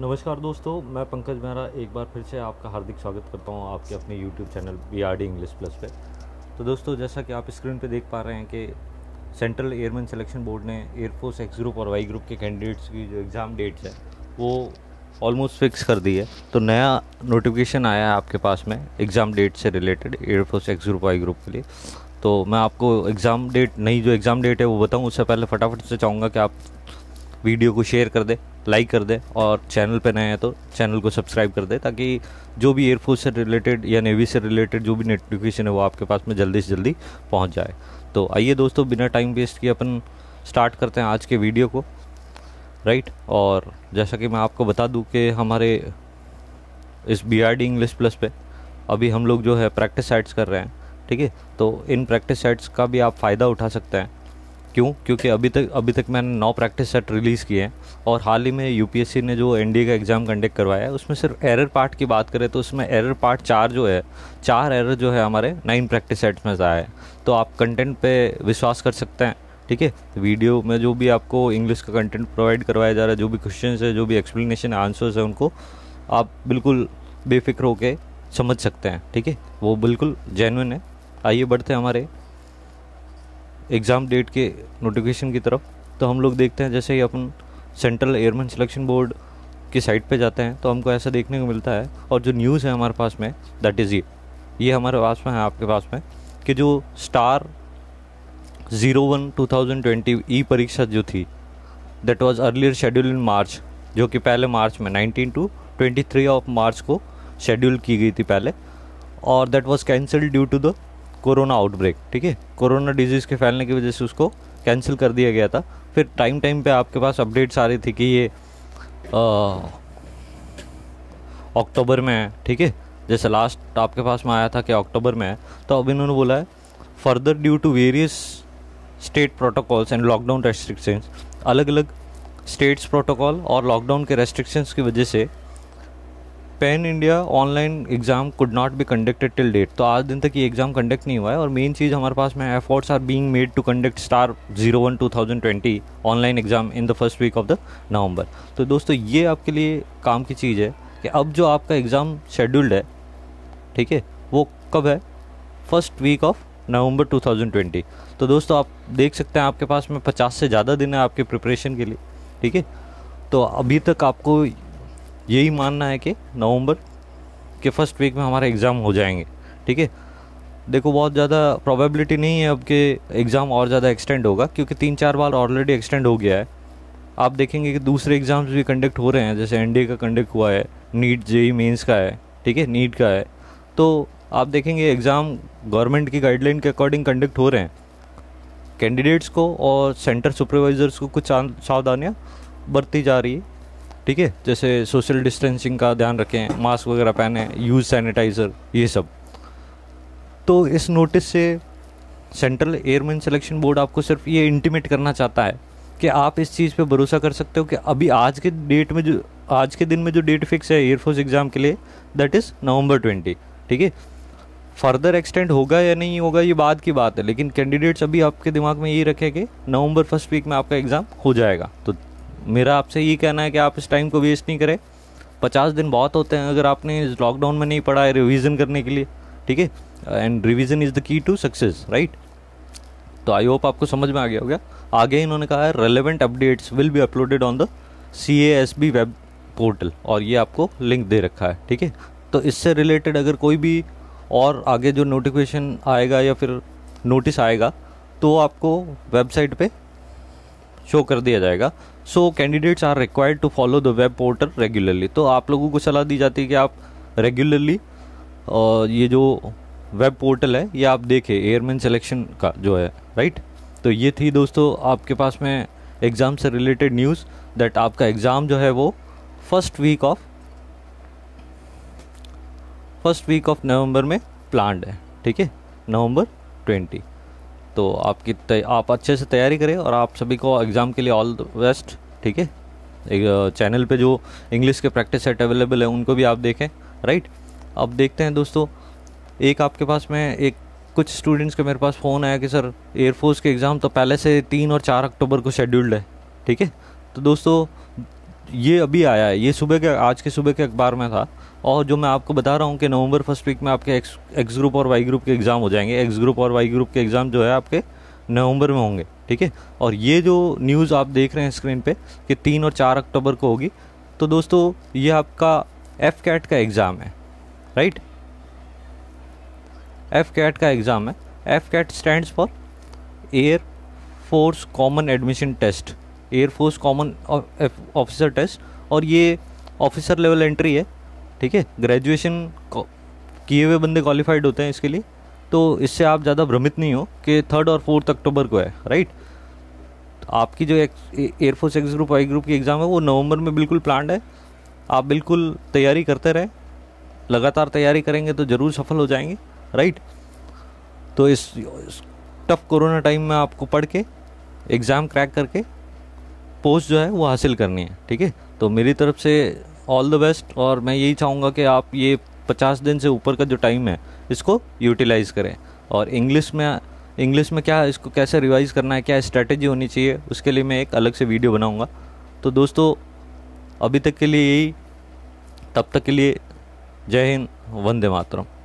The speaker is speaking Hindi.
नमस्कार दोस्तों मैं पंकज मेहरा एक बार फिर से आपका हार्दिक स्वागत करता हूं आपके अपने YouTube channel B R D English plus पे तो दोस्तों जैसा कि आप स्क्रीन पे देख पा रहे हैं कि सेंट्रल एयरमैन सिलेक्शन बोर्ड ने एयरफोर्स एक्स ग्रुप और वाई ग्रुप के कैंडिडेट्स की जो एग्ज़ाम डेट्स है वो ऑलमोस्ट फिक्स कर दी है तो नया नोटिफिकेशन आया है आपके पास में एग्ज़ाम डेट से related air force X group Y group के लिए तो मैं आपको एग्ज़ाम डेट नई जो एग्ज़ाम डेट है वो बताऊँ उससे पहले फटाफट से चाहूँगा कि आप वीडियो को शेयर कर दे लाइक कर दे और चैनल पर नए हैं तो चैनल को सब्सक्राइब कर दे ताकि जो भी एयरफोर्स से रिलेटेड या नेवी से रिलेटेड जो भी नोटिफिकेशन है वो आपके पास में जल्दी से जल्दी पहुँच जाए तो आइए दोस्तों बिना टाइम वेस्ट किए अपन स्टार्ट करते हैं आज के वीडियो को राइट और जैसा कि मैं आपको बता दूं कि हमारे इस B R D English plus पे अभी हम लोग जो है प्रैक्टिस साइट्स कर रहे हैं ठीक है तो इन प्रैक्टिस साइट्स का भी आप फ़ायदा उठा सकते हैं क्यों क्योंकि अभी तक अभी तक मैंने नौ प्रैक्टिस सेट रिलीज़ किए हैं और हाल ही में यूपीएससी ने जो एनडीए का एग्ज़ाम कंडक्ट करवाया है उसमें सिर्फ एरर पार्ट की बात करें तो उसमें एरर पार्ट चार जो है चार एरर जो है हमारे नाइन प्रैक्टिस सेट्स में आया है तो आप कंटेंट पे विश्वास कर सकते हैं ठीक है वीडियो में जो भी आपको इंग्लिश का कंटेंट प्रोवाइड करवाया जा रहा है जो भी क्वेश्चन है जो भी एक्सप्लेनेशन आंसर्स है उनको आप बिल्कुल बेफिक्र होकर समझ सकते हैं ठीक है वो बिल्कुल जेनविन है आइए बढ़ते हैं हमारे एग्ज़ाम डेट के नोटिफिकेशन की तरफ तो हम लोग देखते हैं जैसे ही अपन सेंट्रल एयरमैन सिलेक्शन बोर्ड की साइट पे जाते हैं तो हमको ऐसा देखने को मिलता है और जो न्यूज़ है हमारे पास में दैट इज़ ये ये हमारे पास में है आपके पास में कि जो star zero one two thousand twenty ई परीक्षा जो थी that was earlier schedule in March जो कि पहले मार्च में nineteen to twenty three of March को शेड्यूल की गई थी पहले और that was cancelled due to the corona outbreak ठीक है कोरोना डिजीज़ के फैलने की वजह से उसको कैंसिल कर दिया गया था फिर टाइम टाइम पे आपके पास अपडेट्स आ रही थी कि ये अक्टूबर में है ठीक है जैसे लास्ट आपके पास में आया था कि अक्टूबर में है तो अब इन्होंने बोला है further due to various state protocols and lockdown restrictions अलग अलग स्टेट्स प्रोटोकॉल और लॉकडाउन के रेस्ट्रिक्शंस की वजह से pan India online exam could not be conducted till date तो आज दिन तक ये एग्ज़ाम कंडक्ट नहीं हुआ है और मेन चीज़ हमारे पास में efforts are being made to conduct star zero one two thousand twenty online exam in the first week of the November तो दोस्तों ये आपके लिए काम की चीज़ है कि अब जो आपका एग्ज़ाम शेड्यूल्ड है ठीक है वो कब है फर्स्ट वीक ऑफ नवंबर 2020 तो दोस्तों आप देख सकते हैं आपके पास में 50 से ज़्यादा दिन है आपके प्रिपरेशन के लिए ठीक है तो अभी तक आपको यही मानना है कि नवंबर के फर्स्ट वीक में हमारे एग्ज़ाम हो जाएंगे ठीक है देखो बहुत ज़्यादा प्रोबेबिलिटी नहीं है अब कि एग्ज़ाम और ज़्यादा एक्सटेंड होगा क्योंकि तीन चार बार ऑलरेडी एक्सटेंड हो गया है आप देखेंगे कि दूसरे एग्ज़ाम्स भी कंडक्ट हो रहे हैं जैसे एन का कंडक्ट हुआ है नीट ई मीन्स का है ठीक है नीट का है तो आप देखेंगे एग्ज़ाम गवर्नमेंट की गाइडलाइन के अकॉर्डिंग कंडक्ट हो रहे हैं कैंडिडेट्स को और सेंटर सुपरवाइज़र्स को कुछ सावधानियाँ बरती जा रही है ठीक है जैसे सोशल डिस्टेंसिंग का ध्यान रखें मास्क वगैरह पहने यूज सैनिटाइज़र ये सब तो इस नोटिस से सेंट्रल एयरमैन सिलेक्शन बोर्ड आपको सिर्फ ये इंटीमेट करना चाहता है कि आप इस चीज़ पे भरोसा कर सकते हो कि अभी आज के डेट में जो आज के दिन में जो डेट फिक्स है एयरफोर्स एग्ज़ाम के लिए दैट इज़ नवंबर ट्वेंटी ठीक है फर्दर एक्सटेंड होगा या नहीं होगा ये बाद की बात है लेकिन कैंडिडेट्स अभी आपके दिमाग में ये रखें कि नवंबर फर्स्ट वीक में आपका एग्ज़ाम हो जाएगा तो मेरा आपसे ये कहना है कि आप इस टाइम को वेस्ट नहीं करें पचास दिन बहुत होते हैं अगर आपने इस लॉकडाउन में नहीं पढ़ा है रिविज़न करने के लिए ठीक है and revision is the key to success right तो आई होप आपको समझ में आ गया हो गया आगे इन्होंने कहा है relevant updates will be uploaded on the C A S B web portal और ये आपको लिंक दे रखा है ठीक है तो इससे रिलेटेड अगर कोई भी और आगे जो नोटिफिकेशन आएगा या फिर नोटिस आएगा तो आपको वेबसाइट पे शो कर दिया जाएगा so candidates are required to follow the web portal regularly तो आप लोगों को सलाह दी जाती है कि आप रेगुलरली ये जो वेब पोर्टल है ये आप देखें एयरमैन सिलेक्शन का जो है राइट तो ये थी दोस्तों आपके पास में एग्ज़ाम से रिलेटेड न्यूज़ दैट आपका एग्ज़ाम जो है वो first week of first week of November में प्लान्ड है ठीक है नवंबर ट्वेंटी तो आपकी आप अच्छे से तैयारी करें और आप सभी को एग्ज़ाम के लिए ऑल द बेस्ट ठीक है एक चैनल पे जो इंग्लिश के प्रैक्टिस सेट अवेलेबल है उनको भी आप देखें राइट अब देखते हैं दोस्तों एक आपके पास में एक कुछ स्टूडेंट्स के मेरे पास फ़ोन आया कि सर एयरफोर्स के एग्ज़ाम तो पहले से तीन और चार अक्टूबर को शेड्यूल्ड है ठीक है तो दोस्तों ये अभी आया है ये सुबह के आज के सुबह के अखबार में था और जो मैं आपको बता रहा हूँ कि नवंबर फर्स्ट वीक में आपके एक्स एक्स ग्रुप और वाई ग्रुप के एग्ज़ाम हो जाएंगे एक्स ग्रुप और वाई ग्रुप के एग्ज़ाम जो है आपके नवंबर में होंगे ठीक है और ये जो न्यूज़ आप देख रहे हैं स्क्रीन पे कि तीन और चार अक्टूबर को होगी तो दोस्तों ये आपका एफ कैट का एग्ज़ाम है राइट एफ कैट का एग्ज़ाम है AFCAT stand for air force common admission test air force common officer test और ये ऑफिसर लेवल एंट्री है ठीक है ग्रेजुएशन किए हुए बंदे क्वालिफाइड होते हैं इसके लिए तो इससे आप ज़्यादा भ्रमित नहीं हो कि थर्ड और फोर्थ अक्टूबर को है राइट तो आपकी जो air force X group Y group की एग्ज़ाम है वो नवंबर में बिल्कुल प्लान्ड है आप बिल्कुल तैयारी करते रहें लगातार तैयारी करेंगे तो ज़रूर सफल हो जाएंगे राइट तो इस, इस टफ कोरोना टाइम में आपको पढ़ के एग्ज़ाम क्रैक करके पोस्ट जो है वो हासिल करनी है ठीक है तो मेरी तरफ से ऑल द बेस्ट और मैं यही चाहूँगा कि आप ये पचास दिन से ऊपर का जो टाइम है इसको यूटिलाइज़ करें और इंग्लिश में इंग्लिश में क्या इसको कैसे रिवाइज़ करना है क्या स्ट्रैटेजी होनी चाहिए उसके लिए मैं एक अलग से वीडियो बनाऊँगा तो दोस्तों अभी तक के लिए यही तब तक के लिए जय हिंद वंदे मातरम